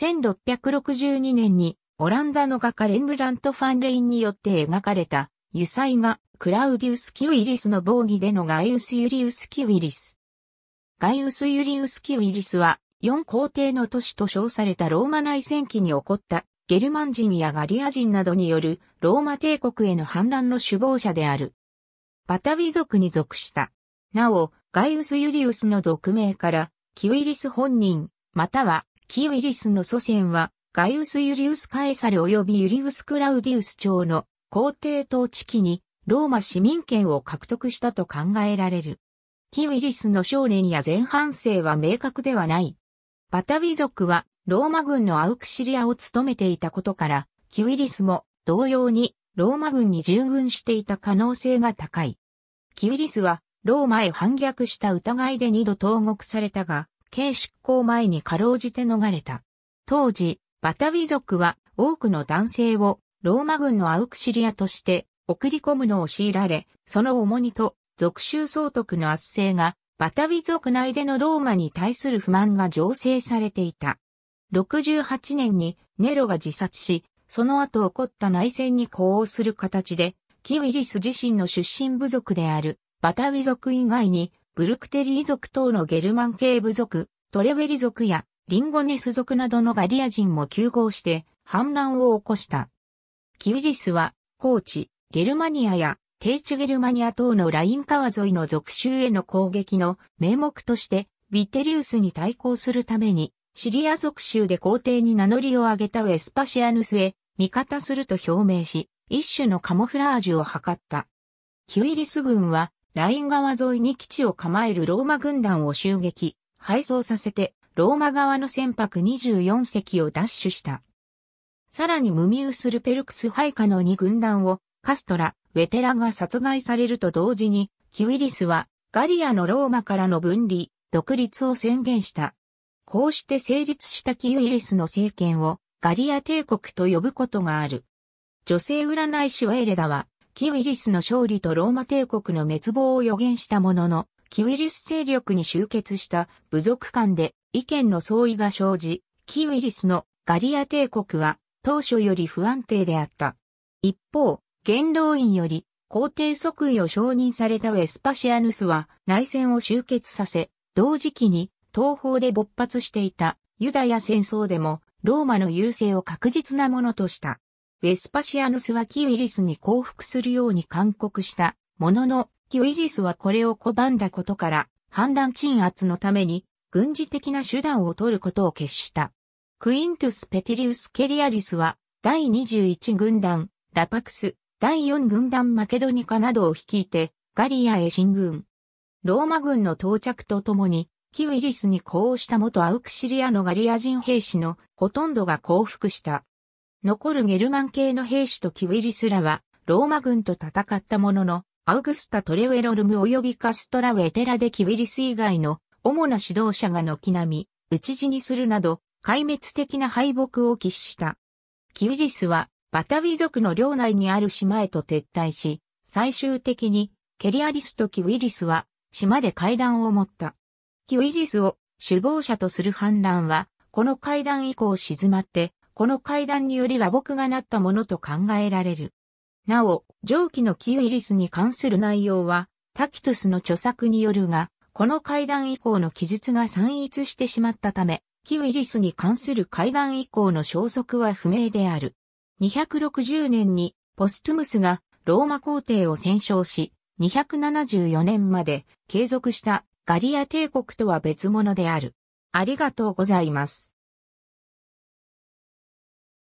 1662年にオランダの画家レンブラント・ファンレインによって描かれた油彩画クラウディウス・キウイリスの防御でのガイウス・ユリウス・キウイリス。ガイウス・ユリウス・キウイリスは四皇帝の都市と称されたローマ内戦期に起こったゲルマン人やガリア人などによるローマ帝国への反乱の首謀者である。バタィ族に属した。なお、ガイウス・ユリウスの俗名から、キウイリス本人、またはキウイリスの祖先は、ガイウス・ユリウス・カエサル及びユリウス・クラウディウス朝の皇帝統治期に、ローマ市民権を獲得したと考えられる。キウイリスの少年や前半生は明確ではない。バタウィ族は、ローマ軍のアウクシリアを務めていたことから、キウイリスも同様にローマ軍に従軍していた可能性が高い。キウイリスはローマへ反逆した疑いで二度投獄されたが、刑執行前にかろうじて逃れた。当時、バタウィ族は多くの男性をローマ軍のアウクシリアとして送り込むのを強いられ、その重荷と属州総督の圧政がバタウィ族内でのローマに対する不満が醸成されていた。68年にネロが自殺し、その後起こった内戦に呼応する形で、キウィリス自身の出身部族であるバタウィ族以外にブルクテリー族等のゲルマン系部族、トレウェリ族やリンゴネス族などのガリア人も休合して反乱を起こした。キウリスは、高地、ゲルマニアや低地ゲルマニア等のライン川沿いの属州への攻撃の名目として、ビテリウスに対抗するために、シリア属州で皇帝に名乗りを上げたウェスパシアヌスへ味方すると表明し、一種のカモフラージュを図った。キュイリス軍はライン川沿いに基地を構えるローマ軍団を襲撃、敗走させて、ローマ側の船舶24隻を奪取した。さらに無ミウするペルクス配下の2軍団を、カストラ、ウェテラが殺害されると同時に、キウィリスは、ガリアのローマからの分離、独立を宣言した。こうして成立したキウイリスの政権をガリア帝国と呼ぶことがある。女性占い師はエレダはキウイリスの勝利とローマ帝国の滅亡を予言したものの、キウイリス勢力に集結した部族間で意見の相違が生じ、キウイリスのガリア帝国は当初より不安定であった。一方、元老院より皇帝即位を承認されたウェスパシアヌスは内戦を終結させ、同時期に東方で勃発していたユダヤ戦争でもローマの優勢を確実なものとした。ウェスパシアヌスはキウイリスに降伏するように勧告した。ものの、キウイリスはこれを拒んだことから、反乱鎮圧のために、軍事的な手段を取ることを決した。クイントゥス・ペティリウス・ケリアリスは、第21軍団、ラパクス、第4軍団マケドニカなどを率いて、ガリアへ進軍。ローマ軍の到着とともに、キウイリスに呼応した元アウクシリアのガリア人兵士のほとんどが降伏した。残るゲルマン系の兵士とキウイリスらは、ローマ軍と戦ったものの、アウグスタ・トレウェロルム及びカストラ・ウェテラでキウイリス以外の主な指導者が軒並み、討ち死にするなど、壊滅的な敗北を喫した。キウイリスは、バタウィ族の領内にある島へと撤退し、最終的に、ケリアリスとキウイリスは、島で階段を持った。キウイリスを首謀者とする反乱は、この階段以降静まって、この階段により和睦がなったものと考えられる。なお、上記のキウイリスに関する内容は、タキトゥスの著作によるが、この階段以降の記述が散逸してしまったため、キウイリスに関する階段以降の消息は不明である。260年にポストゥムスがローマ皇帝を戦勝し、274年まで継続したガリア帝国とは別物である。ありがとうございます。